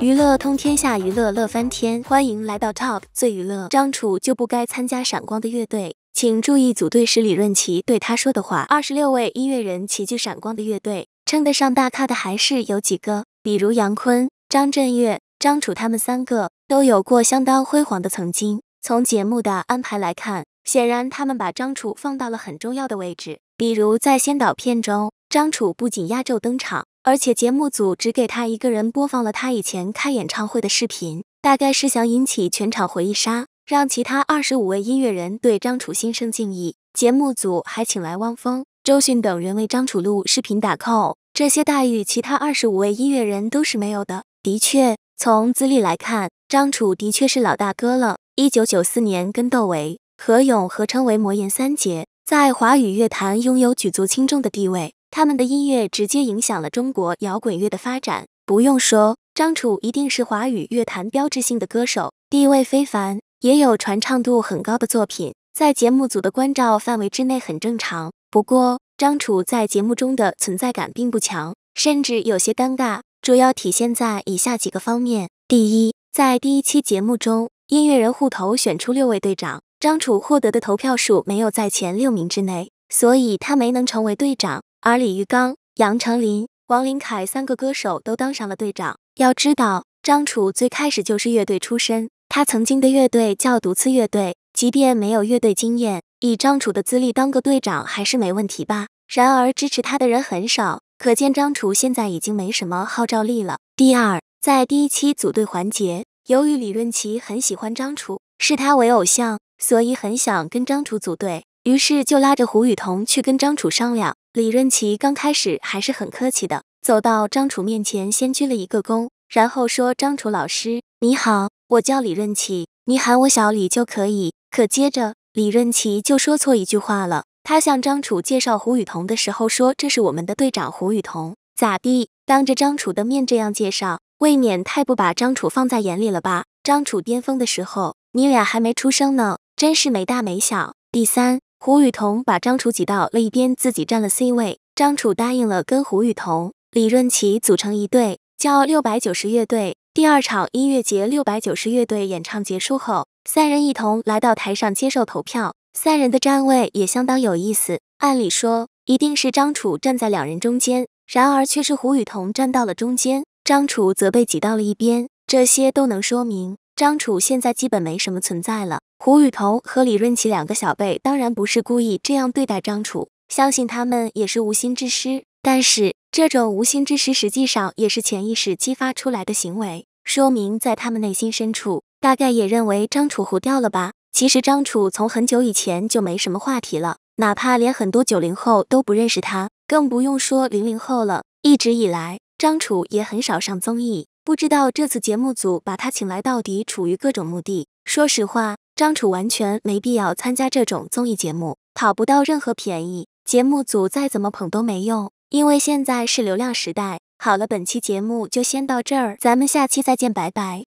娱乐通天下，娱乐乐翻天！欢迎来到 TOP 最娱乐。张楚就不该参加《闪光的乐队》。请注意组队时李润奇对他说的话。二十六位音乐人齐聚《闪光的乐队》，称得上大咖的还是有几个，比如杨坤、张震岳、张楚，他们三个都有过相当辉煌的曾经。从节目的安排来看，显然他们把张楚放到了很重要的位置。比如在先导片中，张楚不仅压轴登场，而且节目组只给他一个人播放了他以前开演唱会的视频，大概是想引起全场回忆杀，让其他二十五位音乐人对张楚心生敬意。节目组还请来汪峰、周迅等人为张楚录视频打 call，这些待遇其他二十五位音乐人都是没有的。的确，从资历来看，张楚的确是老大哥了。一九九四年，跟窦唯、何勇合称为魔岩三杰。在华语乐坛拥有举足轻重的地位，他们的音乐直接影响了中国摇滚乐的发展。不用说，张楚一定是华语乐坛标志性的歌手，地位非凡，也有传唱度很高的作品，在节目组的关照范围之内很正常。不过，张楚在节目中的存在感并不强，甚至有些尴尬，主要体现在以下几个方面：第一，在第一期节目中，音乐人互头选出六位队长。张楚获得的投票数没有在前六名之内，所以他没能成为队长。而李玉刚、杨丞琳、王琳凯三个歌手都当上了队长。要知道，张楚最开始就是乐队出身，他曾经的乐队叫独次乐队。即便没有乐队经验，以张楚的资历当个队长还是没问题吧？然而支持他的人很少，可见张楚现在已经没什么号召力了。第二，在第一期组队环节，由于李润奇很喜欢张楚，视他为偶像。所以很想跟张楚组队，于是就拉着胡雨桐去跟张楚商量。李润奇刚开始还是很客气的，走到张楚面前，先鞠了一个躬，然后说：“张楚老师，你好，我叫李润奇，你喊我小李就可以。”可接着李润奇就说错一句话了。他向张楚介绍胡雨桐的时候说：“这是我们的队长胡雨桐。”咋地？当着张楚的面这样介绍，未免太不把张楚放在眼里了吧？张楚巅峰的时候，你俩还没出生呢。真是没大没小。第三，胡雨桐把张楚挤到了一边，自己占了 C 位。张楚答应了跟胡雨桐、李润奇组成一队，叫六百九十乐队。第二场音乐节，六百九十乐队演唱结束后，三人一同来到台上接受投票。三人的站位也相当有意思。按理说，一定是张楚站在两人中间，然而却是胡雨桐站到了中间，张楚则被挤到了一边。这些都能说明，张楚现在基本没什么存在了。胡雨桐和李润奇两个小辈当然不是故意这样对待张楚，相信他们也是无心之失。但是这种无心之失实际上也是潜意识激发出来的行为，说明在他们内心深处大概也认为张楚糊掉了吧。其实张楚从很久以前就没什么话题了，哪怕连很多九零后都不认识他，更不用说零零后了。一直以来，张楚也很少上综艺，不知道这次节目组把他请来到底处于各种目的。说实话。张楚完全没必要参加这种综艺节目，讨不到任何便宜。节目组再怎么捧都没用，因为现在是流量时代。好了，本期节目就先到这儿，咱们下期再见，拜拜。